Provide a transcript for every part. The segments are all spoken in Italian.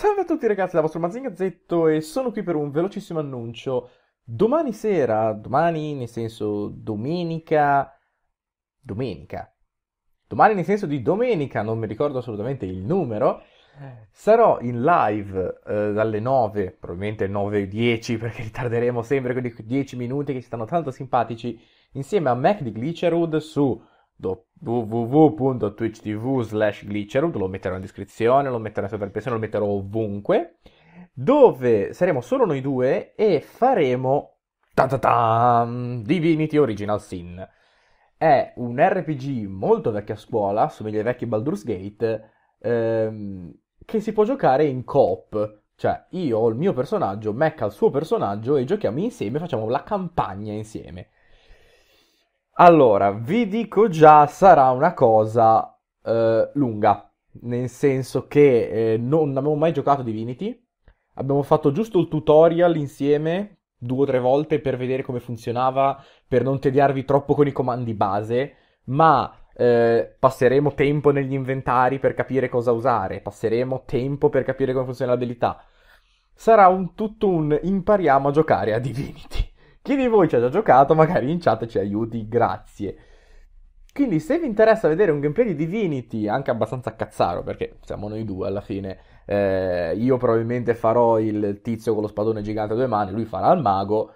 Salve a tutti ragazzi da vostro Mazinga Zetto e sono qui per un velocissimo annuncio. Domani sera, domani nel senso domenica, domenica, domani nel senso di domenica, non mi ricordo assolutamente il numero, sarò in live eh, dalle 9, probabilmente 9.10 perché ritarderemo sempre quei 10 minuti che ci stanno tanto simpatici, insieme a Mac di Glitcherwood su www.twitch.tv slash glitcherud, lo metterò in descrizione, lo metterò in sovraimpressione, lo metterò ovunque, dove saremo solo noi due e faremo Divinity Original Sin. È un RPG molto vecchia scuola, somiglia ai vecchi Baldur's Gate, ehm, che si può giocare in coop. Cioè, io ho il mio personaggio, Mac ha il suo personaggio e giochiamo insieme, facciamo la campagna insieme. Allora, vi dico già, sarà una cosa eh, lunga, nel senso che eh, non abbiamo mai giocato Divinity, abbiamo fatto giusto il tutorial insieme, due o tre volte, per vedere come funzionava, per non tediarvi troppo con i comandi base, ma eh, passeremo tempo negli inventari per capire cosa usare, passeremo tempo per capire come funziona l'abilità. Sarà un, tutto un impariamo a giocare a Divinity. Chi di voi ci ha già giocato magari in chat ci aiuti, grazie. Quindi se vi interessa vedere un gameplay di Divinity, anche abbastanza cazzaro, perché siamo noi due alla fine, eh, io probabilmente farò il tizio con lo spadone gigante a due mani, lui farà il mago,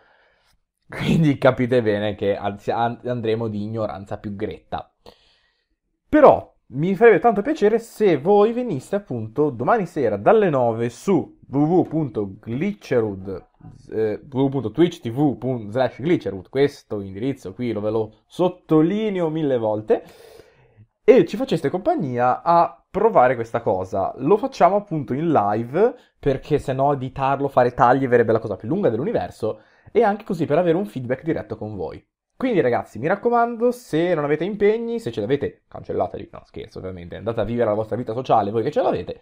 quindi capite bene che andremo di ignoranza più gretta. Però mi farebbe tanto piacere se voi veniste appunto domani sera dalle 9 su www.glitcherud.com eh, www.twitch.tv Glitcherwood, questo indirizzo qui lo ve lo sottolineo mille volte, e ci faceste compagnia a provare questa cosa. Lo facciamo appunto in live, perché se no editarlo, fare tagli verrebbe la cosa più lunga dell'universo, e anche così per avere un feedback diretto con voi. Quindi ragazzi, mi raccomando, se non avete impegni, se ce l'avete, cancellateli, no scherzo ovviamente, andate a vivere la vostra vita sociale voi che ce l'avete,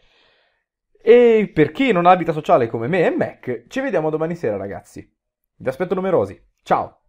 e per chi non abita sociale come me e Mac, ci vediamo domani sera ragazzi. Vi aspetto numerosi. Ciao!